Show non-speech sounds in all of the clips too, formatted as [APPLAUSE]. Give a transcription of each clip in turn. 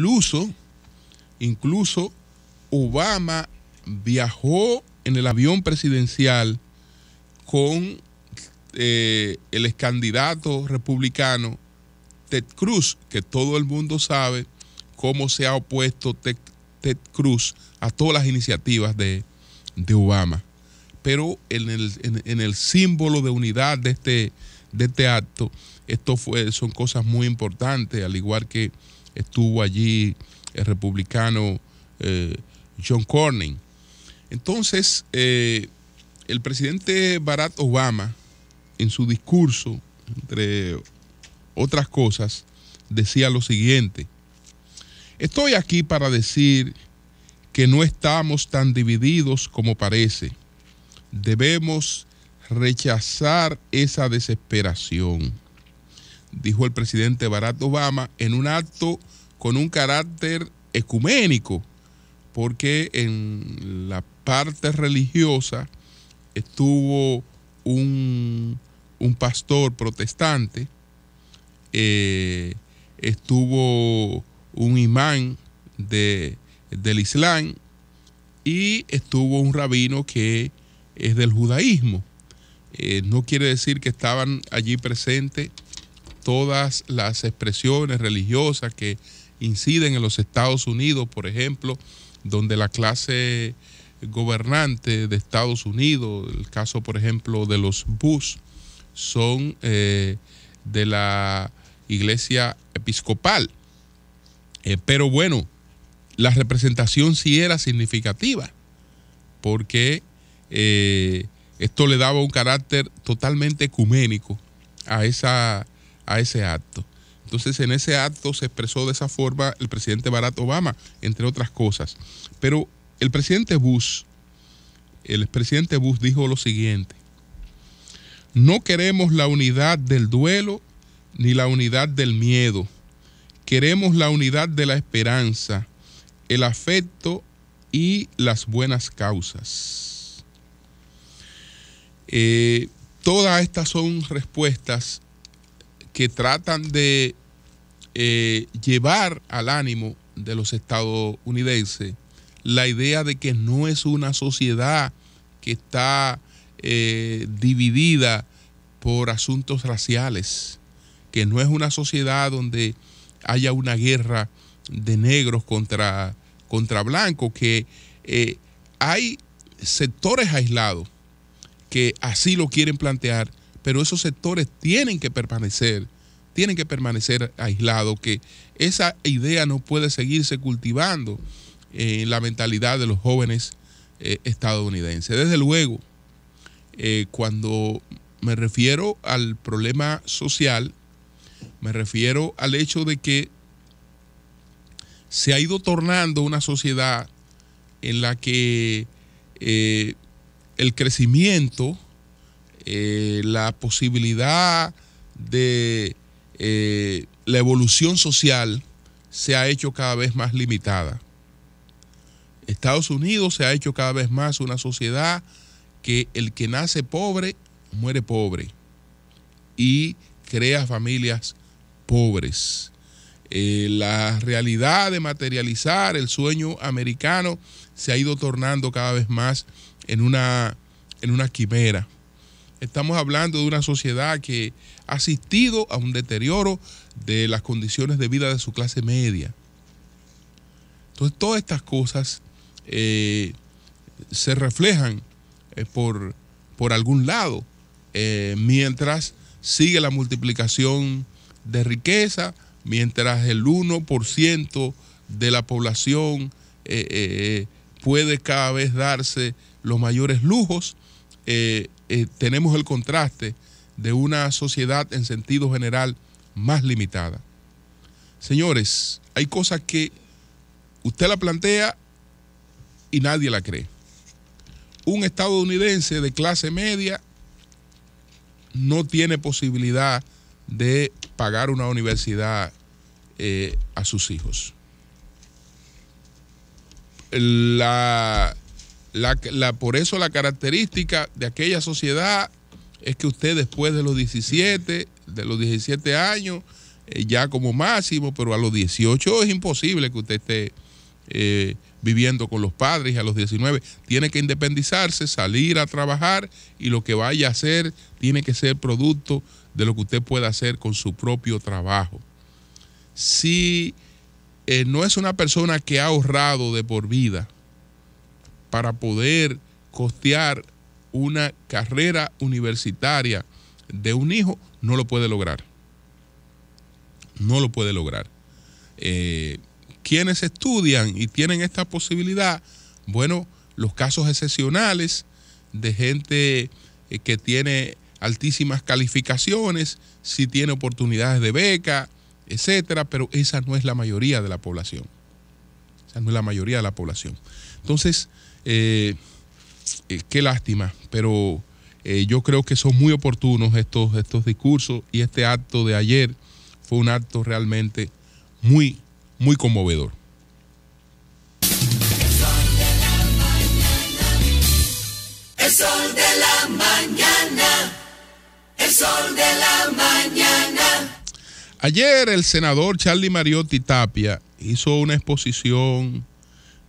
Incluso, incluso Obama viajó en el avión presidencial con eh, el ex candidato republicano Ted Cruz, que todo el mundo sabe cómo se ha opuesto Ted, Cruz a todas las iniciativas de, Obama. Pero en el, símbolo de unidad de este, de este acto, esto fue, son cosas muy importantes, al igual que estuvo allí el republicano eh, John Cornyn. Entonces, eh, el presidente Barack Obama, en su discurso, entre otras cosas, decía lo siguiente, estoy aquí para decir que no estamos tan divididos como parece. Debemos rechazar esa desesperación dijo el presidente Barack Obama, en un acto con un carácter ecuménico, porque en la parte religiosa estuvo un, pastor protestante, eh, estuvo un imán de, del Islam y estuvo un rabino que es del judaísmo. Eh, no quiere decir que estaban allí presentes todas las expresiones religiosas que inciden en los Estados Unidos, por ejemplo, donde la clase gobernante de Estados Unidos, el caso, por ejemplo, de los Bush, son eh, de la iglesia episcopal. Eh, pero bueno, la representación sí era significativa, porque eh, esto le daba un carácter totalmente ecuménico a esa a ese acto. Entonces, en ese acto se expresó de esa forma el presidente Barack Obama, entre otras cosas. Pero el presidente Bush, el presidente Bush dijo lo siguiente, no queremos la unidad del duelo ni la unidad del miedo, queremos la unidad de la esperanza, el afecto y las buenas causas. Eh, todas estas son respuestas que tratan de eh, llevar al ánimo de los estadounidenses la idea de que no es una sociedad que está eh, dividida por asuntos raciales, que no es una sociedad donde haya una guerra de negros contra, contra blancos, que eh, hay sectores aislados que así lo quieren plantear pero esos sectores tienen que permanecer, tienen que permanecer aislados, que esa idea no puede seguirse cultivando en la mentalidad de los jóvenes eh, estadounidenses. Desde luego, eh, cuando me refiero al problema social, me refiero al hecho de que se ha ido tornando una sociedad en la que eh, el crecimiento, eh, la posibilidad de eh, la evolución social se ha hecho cada vez más limitada. Estados Unidos se ha hecho cada vez más una sociedad que el que nace pobre muere pobre y crea familias pobres. Eh, la realidad de materializar el sueño americano se ha ido tornando cada vez más en una, en una quimera. Estamos hablando de una sociedad que ha asistido a un deterioro de las condiciones de vida de su clase media. Entonces, todas estas cosas eh, se reflejan eh, por, por, algún lado, eh, mientras sigue la multiplicación de riqueza, mientras el 1% de la población puede cada vez darse los mayores lujos, eh, tenemos el contraste de una sociedad en sentido general más limitada. Señores, hay cosas que usted la plantea y nadie la cree. Un estadounidense de clase media no tiene posibilidad de pagar una universidad eh, a sus hijos. La, la, por eso la característica de aquella sociedad es que usted después de los 17, de los 17 años, eh, ya como máximo, pero a los 18 es imposible que usted esté eh, viviendo con los padres y a los 19 tiene que independizarse, salir a trabajar y lo que vaya a hacer tiene que ser producto de lo que usted pueda hacer con su propio trabajo. Si eh, no es una persona que ha ahorrado de por vida, para poder costear una carrera universitaria de un hijo, no lo puede lograr. No lo puede lograr. Eh, quienes estudian y tienen esta posibilidad, bueno, los casos excepcionales de gente eh, que tiene altísimas calificaciones, si tiene oportunidades de beca, etcétera, pero esa no es la mayoría de la población. O sea, no es la mayoría de la población. Entonces, eh, eh, qué lástima, pero eh, yo creo que son muy oportunos estos, estos discursos y este acto de ayer fue un acto realmente muy, muy conmovedor. El sol de la mañana. El sol de la mañana. Ayer el senador Charlie Mariotti Tapia hizo una exposición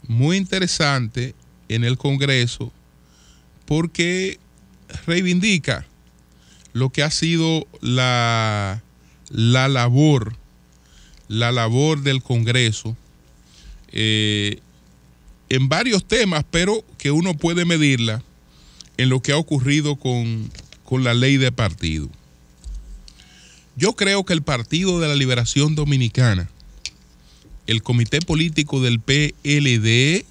muy interesante en el Congreso porque reivindica lo que ha sido la, la labor, la labor del Congreso eh, en varios temas, pero que uno puede medirla en lo que ha ocurrido con la ley de partido. Yo creo que el Partido de la Liberación Dominicana, el comité político del PLD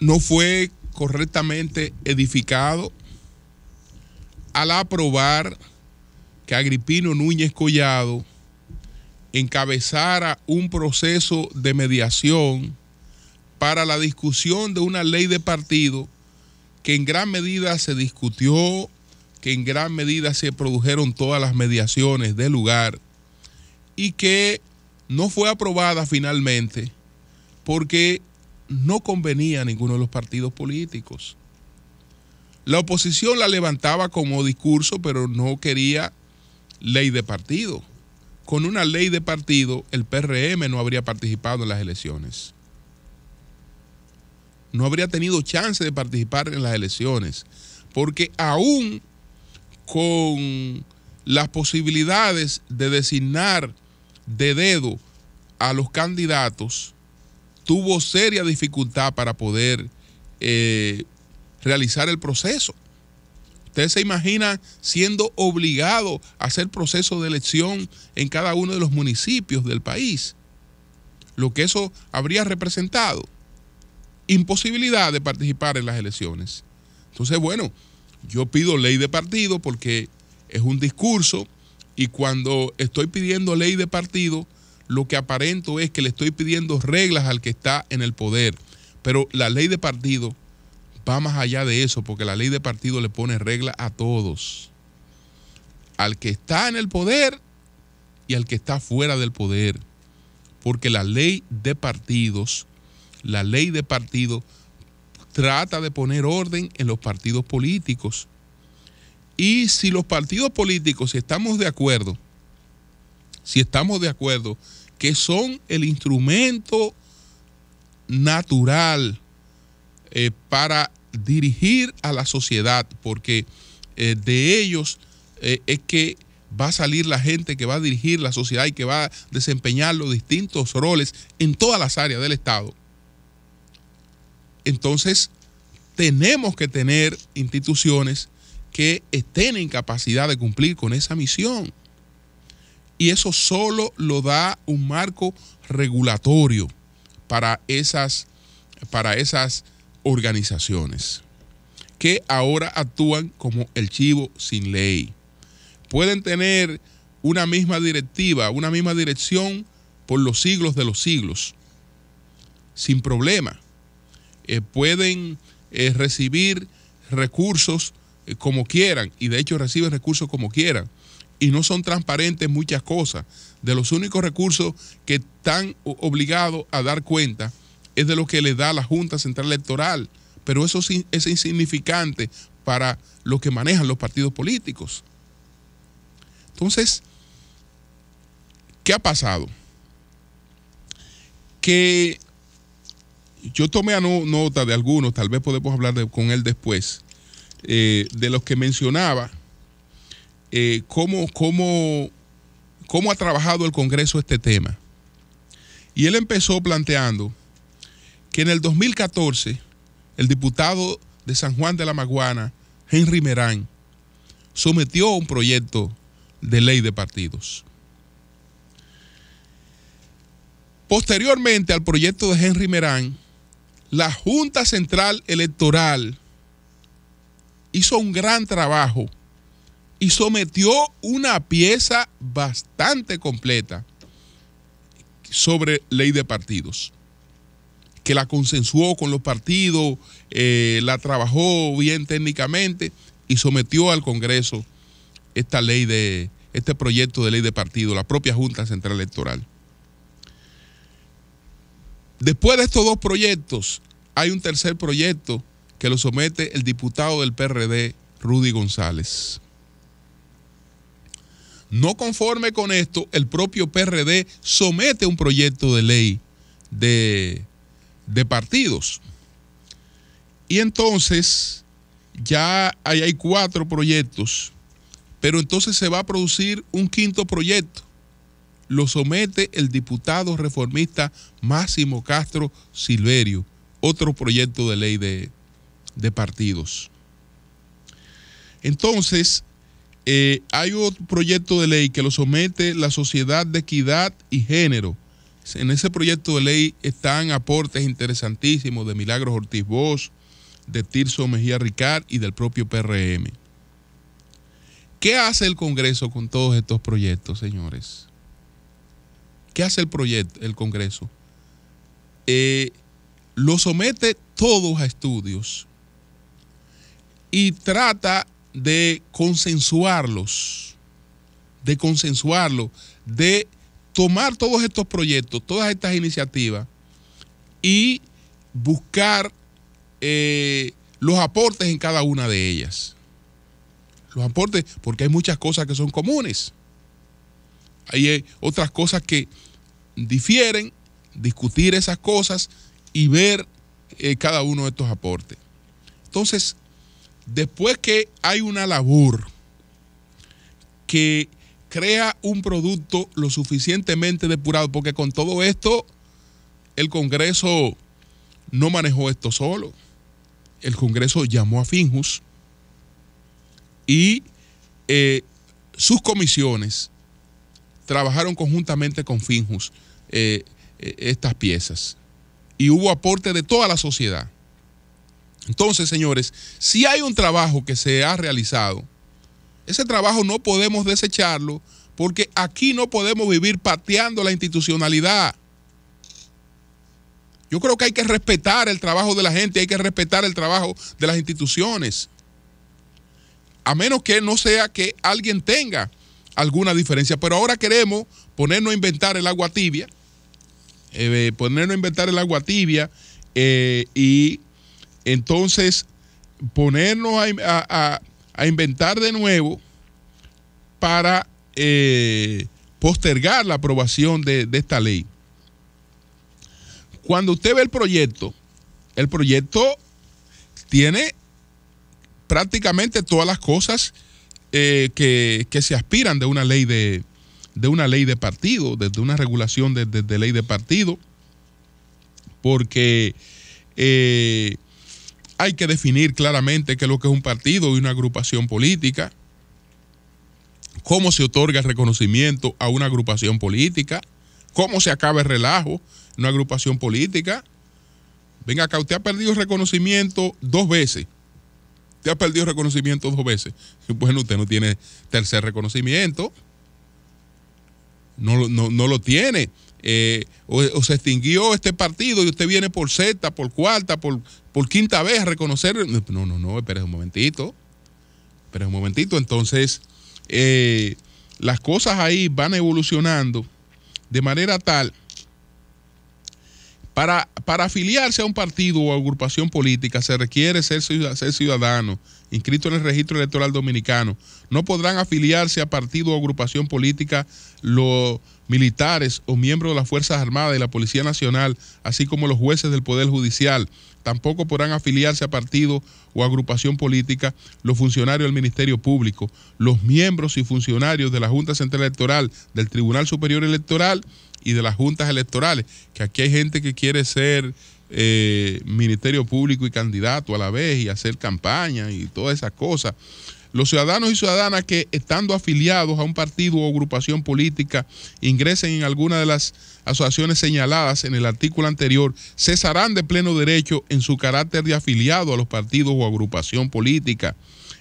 no fue correctamente edificado al aprobar que Agripino Núñez Collado encabezara un proceso de mediación para la discusión de una ley de partido que en gran medida se discutió que en gran medida se produjeron todas las mediaciones del lugar y que no fue aprobada finalmente porque no convenía a ninguno de los partidos políticos. La oposición la levantaba como discurso, pero no quería ley de partido. Con una ley de partido, el PRM no habría participado en las elecciones. No habría tenido chance de participar en las elecciones, porque aún con las posibilidades de designar de dedo a los candidatos, tuvo seria dificultad para poder eh, realizar el proceso. Usted se imagina siendo obligado a hacer proceso de elección en cada uno de los municipios del país. Lo que eso habría representado. Imposibilidad de participar en las elecciones. Entonces, bueno, yo pido ley de partido porque es un discurso y cuando estoy pidiendo ley de partido, lo que aparento es que le estoy pidiendo reglas al que está en el poder. Pero la ley de partido va más allá de eso, porque la ley de partido le pone reglas a todos. Al que está en el poder y al que está fuera del poder. Porque la ley de partidos, la ley de partido trata de poner orden en los partidos políticos. Y si los partidos políticos si estamos de acuerdo, si estamos de acuerdo que son el instrumento natural eh, para dirigir a la sociedad, porque eh, de ellos eh, es que va a salir la gente que va a dirigir la sociedad y que va a desempeñar los distintos roles en todas las áreas del Estado. Entonces, tenemos que tener instituciones que estén en capacidad de cumplir con esa misión. Y eso solo lo da un marco regulatorio para esas, para esas organizaciones que ahora actúan como el chivo sin ley. Pueden tener una misma directiva, una misma dirección por los siglos de los siglos, sin problema eh, pueden eh, recibir recursos eh, como quieran, y de hecho reciben recursos como quieran, y no son transparentes muchas cosas. De los únicos recursos que están obligados a dar cuenta es de lo que le da la Junta Central Electoral, pero eso es insignificante para los que manejan los partidos políticos. Entonces, ¿qué ha pasado? Que yo tomé nota de algunos, tal vez podemos hablar con él después, eh, de los que mencionaba, eh, cómo, cómo ha trabajado el Congreso este tema. Y él empezó planteando que en el 2014 el diputado de San Juan de la Maguana, Henry Merán, sometió un proyecto de ley de partidos. Posteriormente al proyecto de Henry Merán, la Junta Central Electoral hizo un gran trabajo y sometió una pieza bastante completa sobre ley de partidos, que la consensuó con los partidos, eh, la trabajó bien técnicamente y sometió al Congreso esta ley de este proyecto de ley de partido, la propia Junta Central Electoral. Después de estos dos proyectos, hay un tercer proyecto que lo somete el diputado del PRD, Rudy González. No conforme con esto, el propio PRD somete un proyecto de ley de, partidos. Y entonces ya hay cuatro proyectos, pero entonces se va a producir un quinto proyecto lo somete el diputado reformista Máximo Castro Silverio, otro proyecto de ley de, partidos. Entonces, eh, hay otro proyecto de ley que lo somete la Sociedad de Equidad y Género. En ese proyecto de ley están aportes interesantísimos de Milagros Ortiz Bosch, de Tirso Mejía Ricard y del propio PRM. ¿Qué hace el Congreso con todos estos proyectos, señores? ¿Qué hace el proyecto, el Congreso? Eh, lo somete todos a estudios y trata de consensuarlos, de consensuarlos, de tomar todos estos proyectos, todas estas iniciativas y buscar eh, los aportes en cada una de ellas. Los aportes, porque hay muchas cosas que son comunes hay otras cosas que difieren, discutir esas cosas y ver eh, cada uno de estos aportes. Entonces, después que hay una labor que crea un producto lo suficientemente depurado, porque con todo esto el Congreso no manejó esto solo. El Congreso llamó a Finjus y eh, sus comisiones trabajaron conjuntamente con Finjus eh, eh, estas piezas. Y hubo aporte de toda la sociedad. Entonces, señores, si hay un trabajo que se ha realizado, ese trabajo no podemos desecharlo porque aquí no podemos vivir pateando la institucionalidad. Yo creo que hay que respetar el trabajo de la gente, hay que respetar el trabajo de las instituciones. A menos que no sea que alguien tenga alguna diferencia. Pero ahora queremos ponernos a inventar el agua tibia, eh, ponernos a inventar el agua tibia eh, y entonces ponernos a, inventar de nuevo para eh, postergar la aprobación de, de esta ley. Cuando usted ve el proyecto, el proyecto tiene prácticamente todas las cosas eh, que, se aspiran de una ley de, de una ley de partido, desde una regulación de, ley de partido, porque eh, hay que definir claramente qué es lo que es un partido y una agrupación política, cómo se otorga el reconocimiento a una agrupación política, cómo se acaba el relajo en una agrupación política. Venga acá, usted ha perdido el reconocimiento dos veces. Usted ha perdido reconocimiento dos veces. [LAUGHS] Bueno, usted no tiene tercer reconocimiento. No, no, lo tiene. Eh, o, se extinguió este partido y usted viene por sexta, por cuarta, por, por quinta vez a reconocer. No, no, no, espere un momentito. Espere un momentito. Entonces, eh, las cosas ahí van evolucionando de manera tal para para afiliarse a un partido o agrupación política se requiere ser, ciudadano, inscrito en el registro electoral dominicano. No podrán afiliarse a partido o agrupación política los militares o miembros de las Fuerzas Armadas y la Policía Nacional, así como los jueces del Poder Judicial. Tampoco podrán afiliarse a partido o agrupación política los funcionarios del Ministerio Público, los miembros y funcionarios de la Junta Central Electoral, del Tribunal Superior Electoral y de las juntas electorales, que aquí hay gente que quiere ser eh, Ministerio Público y candidato a la vez y hacer campaña y todas esas cosas. Los ciudadanos y ciudadanas que estando afiliados a un partido o agrupación política ingresen en alguna de las asociaciones señaladas en el artículo anterior cesarán de pleno derecho en su carácter de afiliado a los partidos o agrupación política.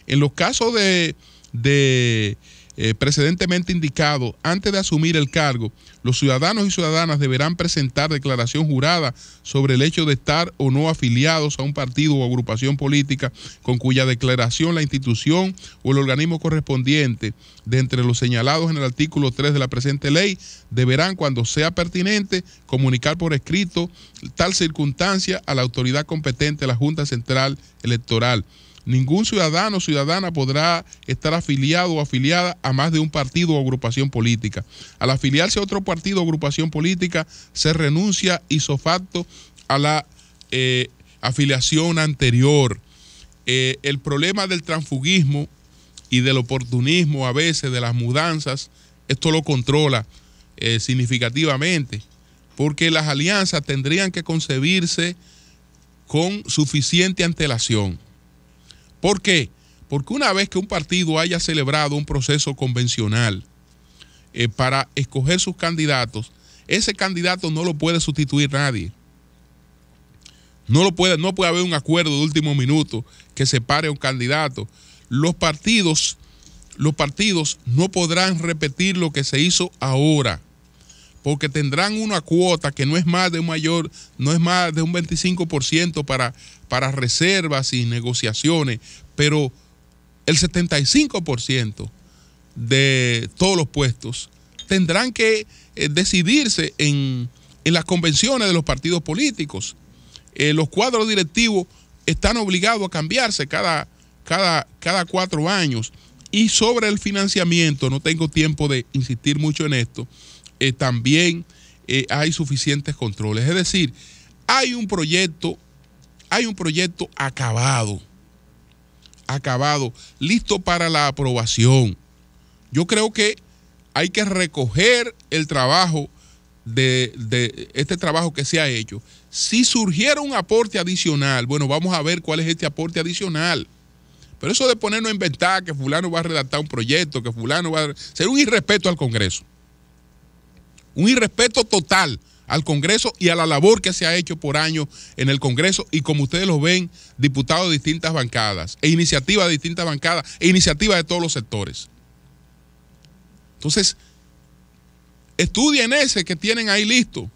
En los casos de, de eh, precedentemente indicado, antes de asumir el cargo, los ciudadanos y ciudadanas deberán presentar declaración jurada sobre el hecho de estar o no afiliados a un partido o agrupación política con cuya declaración la institución o el organismo correspondiente de entre los señalados en el artículo 3 de la presente ley deberán, cuando sea pertinente, comunicar por escrito tal circunstancia a la autoridad competente, la Junta Central Electoral. Ningún ciudadano o ciudadana podrá estar afiliado o afiliada a más de un partido o agrupación política. Al afiliarse a otro partido o agrupación política, se renuncia hizo facto a la eh, afiliación anterior. Eh, el problema del transfugismo y del oportunismo a veces, de las mudanzas, esto lo controla eh, significativamente, porque las alianzas tendrían que concebirse con suficiente antelación ¿Por qué? Porque una vez que un partido haya celebrado un proceso convencional eh, para escoger sus candidatos, ese candidato no lo puede sustituir nadie. No, lo puede, no puede haber un acuerdo de último minuto que separe a un candidato. Los partidos, los partidos no podrán repetir lo que se hizo ahora porque tendrán una cuota que no es más de un mayor, no es más de un 25% para, para reservas y negociaciones, pero el 75% de todos los puestos tendrán que eh, decidirse en, las convenciones de los partidos políticos. Eh, los cuadros directivos están obligados a cambiarse cada, cada, cada cuatro años. Y sobre el financiamiento, no tengo tiempo de insistir mucho en esto, eh, también eh, hay suficientes controles. Es decir, hay un proyecto, hay un proyecto acabado, acabado, listo para la aprobación. Yo creo que hay que recoger el trabajo de, este trabajo que se ha hecho. Si surgiera un aporte adicional, bueno, vamos a ver cuál es este aporte adicional. Pero eso de ponernos en inventar que fulano va a redactar un proyecto, que fulano va a... ser un irrespeto al Congreso un irrespeto total al Congreso y a la labor que se ha hecho por años en el Congreso y como ustedes lo ven, diputados de distintas bancadas e iniciativas de distintas bancadas e iniciativas de todos los sectores. Entonces, estudien ese que tienen ahí listo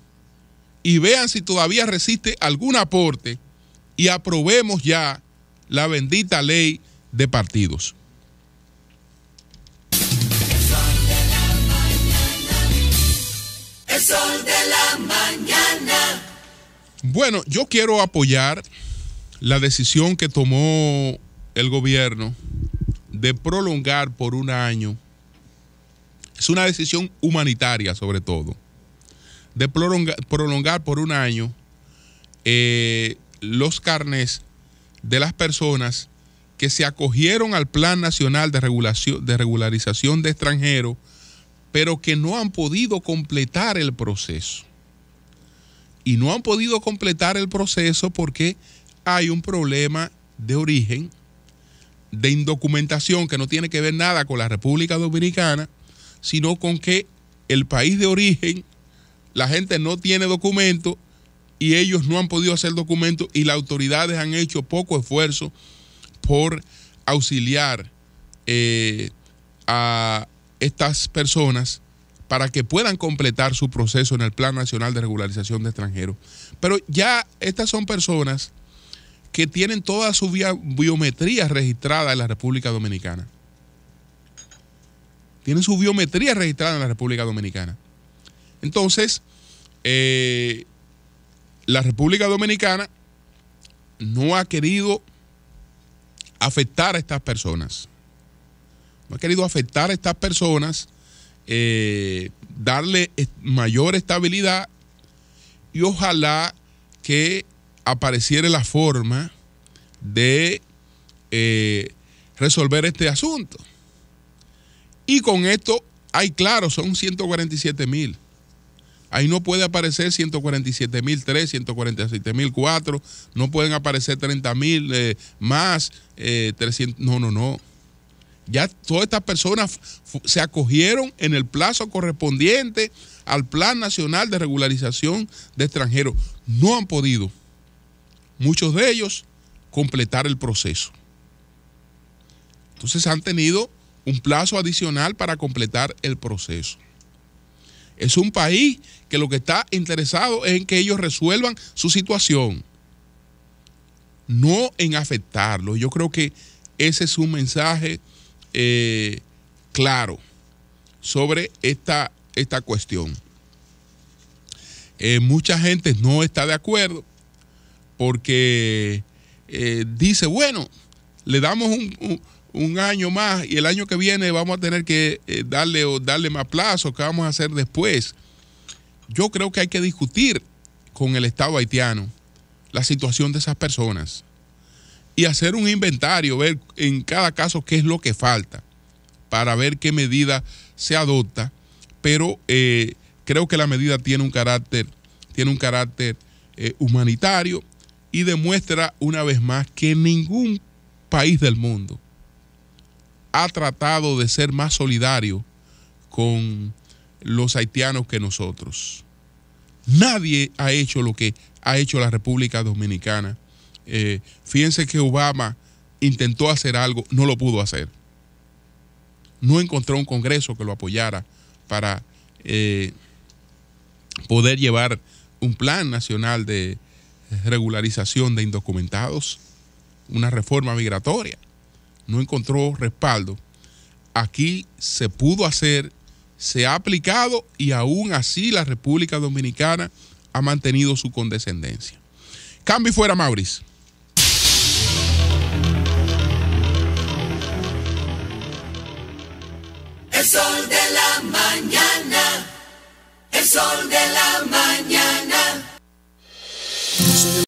y vean si todavía resiste algún aporte y aprobemos ya la bendita ley de partidos. sol de la mañana. Bueno, yo quiero apoyar la decisión que tomó el gobierno de prolongar por un año. Es una decisión humanitaria sobre todo. De prolongar, por un año eh, los carnes de las personas que se acogieron al Plan Nacional de, Regulación, de Regularización de Extranjeros pero que no han podido completar el proceso. Y no han podido completar el proceso porque hay un problema de origen, de indocumentación, que no tiene que ver nada con la República Dominicana, sino con que el país de origen, la gente no tiene documento y ellos no han podido hacer documentos y las autoridades han hecho poco esfuerzo por auxiliar eh, a, estas personas para que puedan completar su proceso en el Plan Nacional de Regularización de Extranjeros. Pero ya estas son personas que tienen toda su biometría registrada en la República Dominicana. Tienen su biometría registrada en la República Dominicana. Entonces, eh, la República Dominicana no ha querido afectar a estas personas no ha querido afectar a estas personas, eh, darle mayor estabilidad y ojalá que apareciera la forma de eh, resolver este asunto. Y con esto, hay claro, son 147 mil. Ahí no puede aparecer 147 mil 3, 147 mil 4, no pueden aparecer 30 mil eh, más, eh, 300, no, no, no. Ya todas estas personas se acogieron en el plazo correspondiente al Plan Nacional de Regularización de Extranjeros. No han podido, muchos de ellos, completar el proceso. Entonces han tenido un plazo adicional para completar el proceso. Es un país que lo que está interesado es en que ellos resuelvan su situación, no en afectarlo. Yo creo que ese es un mensaje eh, claro sobre esta, esta cuestión. Eh, mucha gente no está de acuerdo porque eh, dice, bueno, le damos un, año más y el año que viene vamos a tener que darle o darle más plazo, ¿qué vamos a hacer después? Yo creo que hay que discutir con el Estado haitiano la situación de esas personas y hacer un inventario, ver en cada caso qué es lo que falta para ver qué medida se adopta, pero eh, creo que la medida tiene un carácter, tiene un carácter eh, humanitario y demuestra una vez más que ningún país del mundo ha tratado de ser más solidario con los haitianos que nosotros. Nadie ha hecho lo que ha hecho la República Dominicana eh, fíjense que Obama intentó hacer algo, no lo pudo hacer. No encontró un Congreso que lo apoyara para eh, poder llevar un plan nacional de regularización de indocumentados, una reforma migratoria. No encontró respaldo. Aquí se pudo hacer, se ha aplicado y aún así la República Dominicana ha mantenido su condescendencia. Cambio fuera, Maurice. El sol de la mañana. El sol de la mañana.